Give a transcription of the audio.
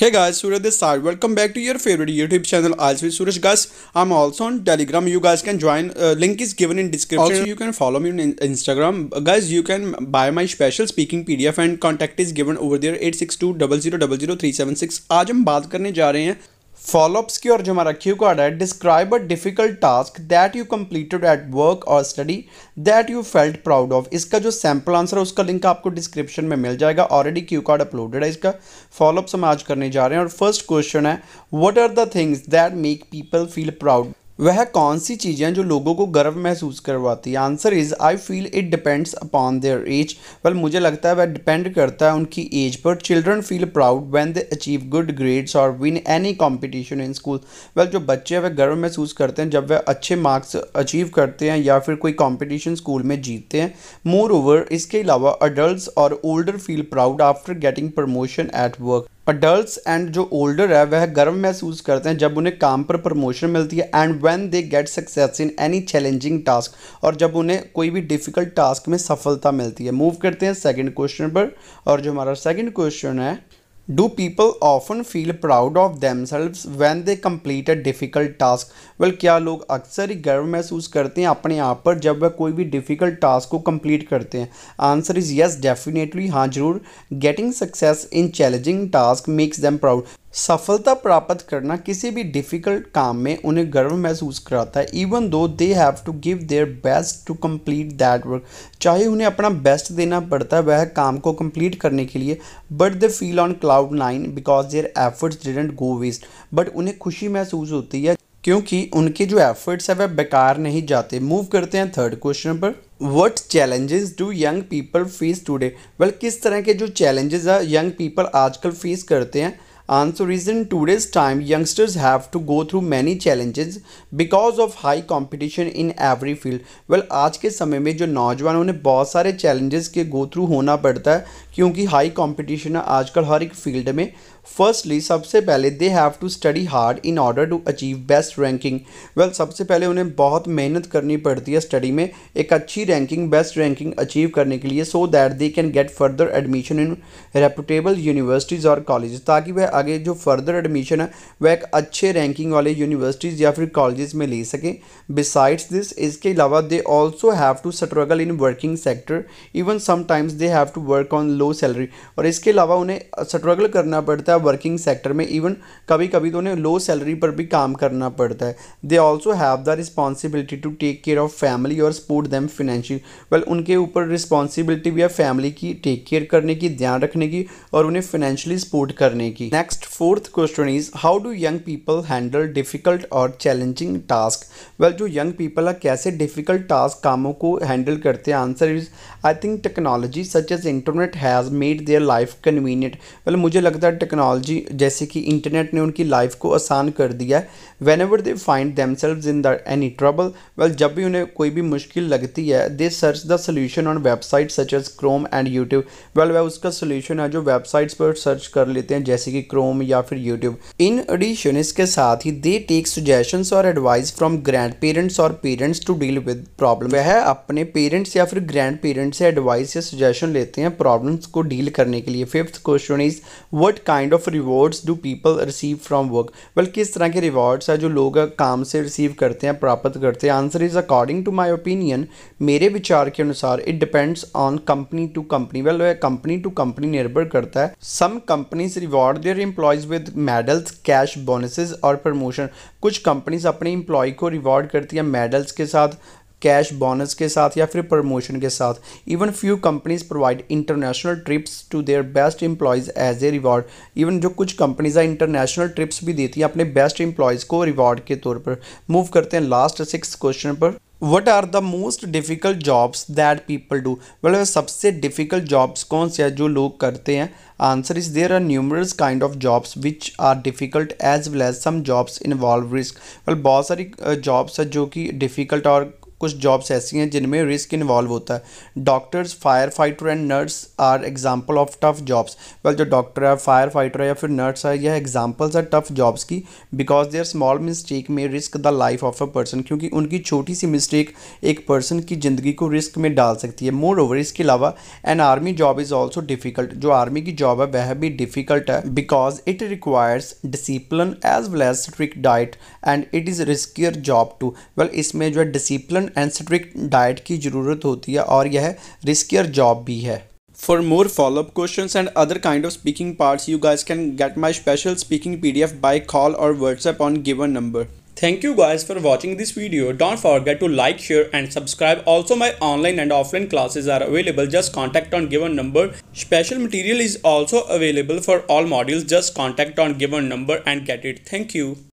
Hey guys Suraj this side welcome back to your favourite YouTube channel आज भी Suraj guys I am also on Telegram you guys can join link is given in description you can follow me in Instagram guys you can buy my special speaking PDF and contact is given over there eight six two double zero double zero three seven six आज हम बात करने जा रहे हैं follow-ups की और जो हमारा क्यू कार्ड है describe a difficult task that you completed at work or study that you felt proud of इसका जो सैम्पल आंसर है उसका लिंक आपको डिस्क्रिप्शन में मिल जाएगा ऑलरेडी क्यू कार्ड अपलोडेड है इसका फॉलोअप्स हम आज करने जा रहे हैं और फर्स्ट क्वेश्चन है what are the things that make people feel proud वह कौन सी चीज़ें जो लोगों को गर्व महसूस करवाती है answer is I feel it depends upon their age well मुझे लगता है वह डिपेंड करता है उनकी एज पर children feel proud when they achieve good grades और win any competition in school well जो बच्चे हैं वह गर्व महसूस करते हैं जब वह अच्छे मार्क्स अचीव करते हैं या फिर कोई कॉम्पिटिशन स्कूल में जीतते हैं मोर ओवर इसके अलावा अडल्ट और older feel proud after getting promotion at work adult and जो ओल्डर है वह गर्व महसूस करते हैं जब उन्हें काम पर प्रमोशन मिलती है and when they get success in any challenging task और जब उन्हें कोई भी डिफ़िकल्ट टास्क में सफलता मिलती है मूव करते हैं सेकंड क्वेश्चन पर और जो हमारा सेकंड क्वेश्चन है Do people often feel proud of themselves when they complete a difficult task? well, क्या लोग अक्सर ही गर्व महसूस करते हैं अपने आप पर जब वह कोई भी डिफ़िकल्ट टास्क को कम्प्लीट करते हैं आंसर इज़ यस डेफिनेटली हाँ ज़रूर getting success in challenging task makes them proud सफलता प्राप्त करना किसी भी डिफ़िकल्ट काम में उन्हें गर्व महसूस कराता है even though they have to give their best to complete that work चाहे उन्हें अपना बेस्ट देना पड़ता है वह काम को कंप्लीट करने के लिए but they feel on cloud nine because their efforts didn't go waste but उन्हें खुशी महसूस होती है क्योंकि उनके जो एफर्ट्स है वह बेकार नहीं जाते मूव करते हैं थर्ड क्वेश्चन पर what challenges do young people face today well किस तरह के जो चैलेंजेस है यंग पीपल आजकल फेस करते हैं answer is in today's time youngsters have to go through many challenges because of high competition in every field well आज के समय में जो नौजवान उन्हें बहुत सारे चैलेंजेस के गो थ्रू होना पड़ता है क्योंकि हाई कॉम्पिटिशन है आजकल हर एक फील्ड में फर्स्टली सबसे पहले they have to study hard in order to achieve best ranking well सबसे पहले उन्हें बहुत मेहनत करनी पड़ती है स्टडी में एक अच्छी रैंकिंग बेस्ट रैंकिंग अचीव करने के लिए so that they can get further admission in reputable universities और कॉलेज ताकि वह आगे जो फर्दर एडमिशन है वह एक अच्छे रैंकिंग वाले यूनिवर्सिटीज़ या फिर कॉलेज में ले सकें बिसाइड्स दिस इसके अलावा they also have to struggle in working sector even sometimes they have to work on low salary और इसके अलावा उन्हें स्ट्रगल करना पड़ता है है वर्किंग सेक्टर में इवन कभी कभी तो उन्हें लो सैलरी पर भी काम करना पड़ता है they also have the responsibility to take care of family और सपोर्ट दैम फिनेंशियल वेल उनके ऊपर रिस्पॉन्सिबिलिटी भी है फैमिली की टेक केयर करने की ध्यान रखने की और उन्हें फिनेंशियली सपोर्ट करने की next fourth question is how do young people handle difficult और चैलेंजिंग टास्क वेल जो यंग पीपल है कैसे डिफिकल्ट टास्क कामों को हैंडल करते हैं answer is I think technology such as internet has made their life convenient well मुझे लगता है टेक्नोलॉजी टेक्नोलॉजी जैसे कि इंटरनेट ने उनकी लाइफ को आसान कर दिया है whenever they find themselves in the any trouble well जब भी उन्हें कोई भी मुश्किल लगती है they search the solution on website such as Chrome and YouTube well वह उसका सोल्यूशन है जो वेबसाइट्स पर सर्च कर लेते हैं जैसे कि क्रोम या फिर यूट्यूब इन एडिशन इसके साथ ही दे टेक सुजेशन और एडवाइस फ्रॉम ग्रैंड पेरेंट्स और parents to deal with problem वह अपने पेरेंट्स या फिर ग्रैंड पेरेंट्स से एडवाइस या सुजेशन लेते हैं प्रॉब्लम्स को डील करने के लिए fifth question is what kind of rewards do people receive from work well किस तरह के रिवॉर्ड्स है जो लोग काम से रिसीव करते हैं प्राप्त करते हैं answer is according to my opinion मेरे विचार के अनुसार it depends on company to company well वह कंपनी टू कंपनी निर्भर करता है some companies reward their employees with medals cash bonuses और प्रमोशन कुछ कंपनीज अपने इंप्लॉय को रिवॉर्ड करती हैं मेडल्स के साथ कैश बोनस के साथ या फिर प्रमोशन के साथ even few companies provide international trips to their best employees as a reward even जो कुछ कंपनीज हैं इंटरनेशनल ट्रिप्स भी देती हैं अपने बेस्ट एम्प्लॉयज़ को रिवॉर्ड के तौर पर मूव करते हैं लास्ट सिक्स क्वेश्चन पर what are the most difficult jobs that people do मतलब सबसे डिफ़िकल्ट जॉब्स कौन से हैं जो लोग करते हैं answer is there are numerous kind of jobs which are difficult as well as some jobs involve risk मतलब बहुत सारी जॉब्स हैं जो कि डिफ़िकल्ट और कुछ जॉब्स ऐसी हैं जिनमें रिस्क इन्वॉल्व होता है doctors fire fighter and nurse are example of tough jobs well जो डॉक्टर है फायर फाइटर है या फिर नर्स है यह एग्जाम्पल्स है टफ जॉब्स की बिकॉज देयर स्मॉल मिस्टेक में risk the life of a person क्योंकि उनकी छोटी सी मिस्टेक एक पर्सन की ज़िंदगी को रिस्क में डाल सकती है मोर ओवर इसके अलावा an army job is also difficult जो आर्मी की जॉब है वह भी डिफ़िकल्ट है because it requires discipline as well as strict diet and it is riskier job too well इसमें जो है डिसिप्लिन एंड सेट्रिक डाइट की जरूरत होती है और यह रिस्कियर जॉब भी है for more follow up question and other kind of speaking part you guys can get my special speaking P D F by call और WhatsApp on given number thank you guys for watching this video don't forget to like share and subscribe also my online and offline classes are available just contact on given number special material is also available for all model just contact on given number and get it thank you